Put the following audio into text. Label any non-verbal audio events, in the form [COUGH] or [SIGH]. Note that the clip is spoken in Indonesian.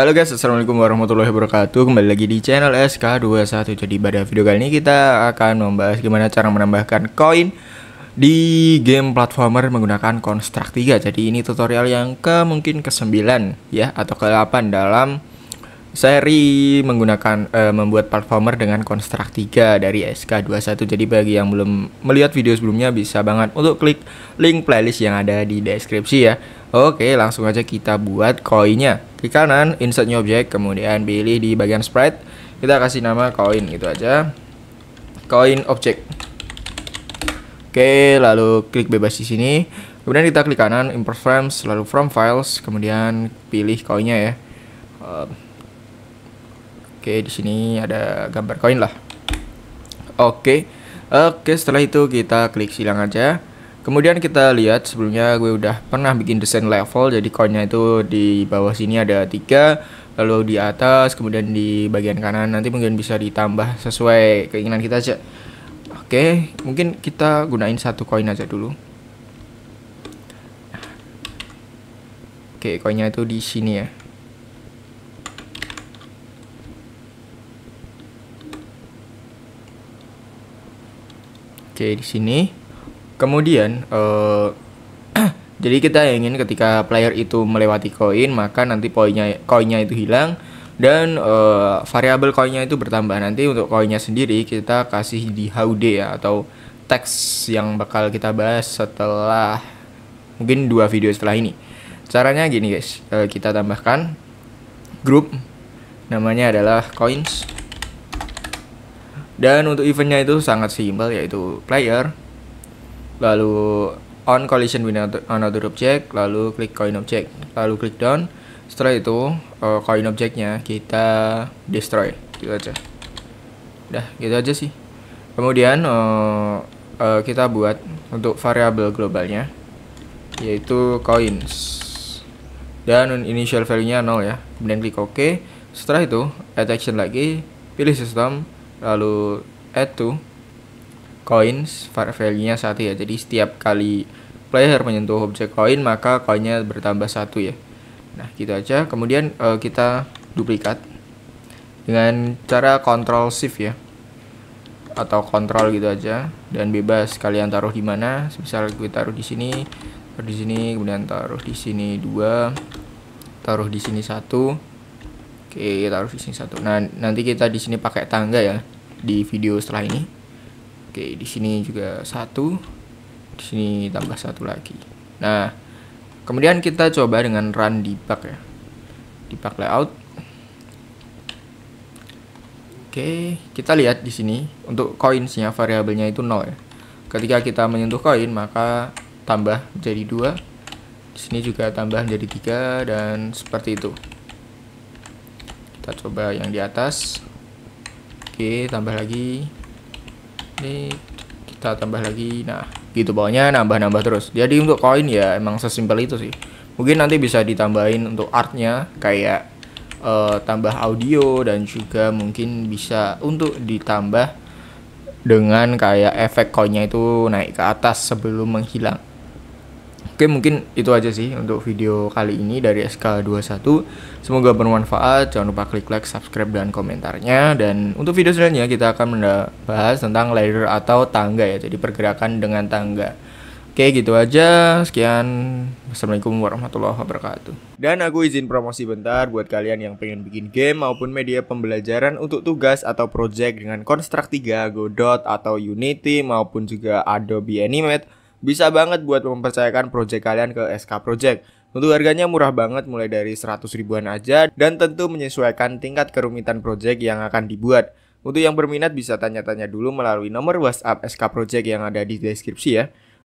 Halo guys, Assalamualaikum warahmatullahi wabarakatuh Kembali lagi di channel SK21 Jadi pada video kali ini kita akan membahas gimana cara menambahkan koin Di game platformer menggunakan Construct 3 Jadi ini tutorial yang ke mungkin ke 9 ya Atau ke 8 dalam seri menggunakan uh, membuat platformer dengan konstrak 3 dari SK21 jadi bagi yang belum melihat video sebelumnya bisa banget untuk klik link playlist yang ada di deskripsi ya oke langsung aja kita buat koinnya klik kanan insert new object kemudian pilih di bagian sprite kita kasih nama koin gitu aja koin object oke lalu klik bebas di sini kemudian kita klik kanan import frames lalu from files kemudian pilih koinnya ya Oke, di sini ada gambar koin lah. Oke. Oke, setelah itu kita klik silang aja. Kemudian kita lihat sebelumnya gue udah pernah bikin desain level jadi koinnya itu di bawah sini ada tiga lalu di atas kemudian di bagian kanan nanti mungkin bisa ditambah sesuai keinginan kita aja. Oke, mungkin kita gunain satu koin aja dulu. Oke, koinnya itu di sini ya. di sini. Kemudian uh, [CLEARS THROAT] jadi kita ingin ketika player itu melewati koin maka nanti poinnya koinnya itu hilang dan uh, variabel koinnya itu bertambah. Nanti untuk koinnya sendiri kita kasih di HUD ya atau teks yang bakal kita bahas setelah mungkin dua video setelah ini. Caranya gini guys, uh, kita tambahkan grup namanya adalah coins dan untuk eventnya itu sangat simpel yaitu player, lalu on collision with another object, lalu klik coin object, lalu klik down. Setelah itu uh, coin objectnya kita destroy, gitu aja. Udah, gitu aja sih. Kemudian uh, uh, kita buat untuk variabel globalnya yaitu coins dan initial value-nya 0 ya. Kemudian klik OK. Setelah itu add action lagi, pilih sistem lalu add to coins value-nya satu ya jadi setiap kali player menyentuh objek koin maka koinnya bertambah satu ya nah gitu aja kemudian uh, kita duplikat dengan cara control shift ya atau kontrol gitu aja dan bebas kalian taruh di mana misal gue taruh di sini taruh di sini kemudian taruh di sini dua taruh di sini satu Oke, taruh fishing satu. Nah, nanti kita di sini pakai tangga ya di video setelah ini. Oke, di sini juga satu. Di sini tambah satu lagi. Nah, kemudian kita coba dengan run di debug ya. di Debug layout. Oke, kita lihat di sini untuk coinsnya variabelnya itu nol ya. Ketika kita menyentuh koin maka tambah jadi dua di sini juga tambah menjadi tiga dan seperti itu kita coba yang di atas oke tambah lagi ini kita tambah lagi nah gitu pokoknya nambah-nambah terus jadi untuk koin ya emang sesimpel itu sih mungkin nanti bisa ditambahin untuk artnya kayak uh, tambah audio dan juga mungkin bisa untuk ditambah dengan kayak efek koinnya itu naik ke atas sebelum menghilang Oke mungkin itu aja sih untuk video kali ini dari SK21 Semoga bermanfaat, jangan lupa klik like, subscribe, dan komentarnya Dan untuk video selanjutnya kita akan membahas tentang ladder atau tangga ya Jadi pergerakan dengan tangga Oke gitu aja, sekian Assalamualaikum warahmatullahi wabarakatuh Dan aku izin promosi bentar buat kalian yang pengen bikin game maupun media pembelajaran untuk tugas atau project dengan Construct 3, Godot, atau Unity maupun juga Adobe Animate bisa banget buat mempercayakan project kalian ke SK Project. Untuk harganya murah banget mulai dari 100 ribuan aja dan tentu menyesuaikan tingkat kerumitan project yang akan dibuat. Untuk yang berminat bisa tanya-tanya dulu melalui nomor WhatsApp SK Project yang ada di deskripsi ya.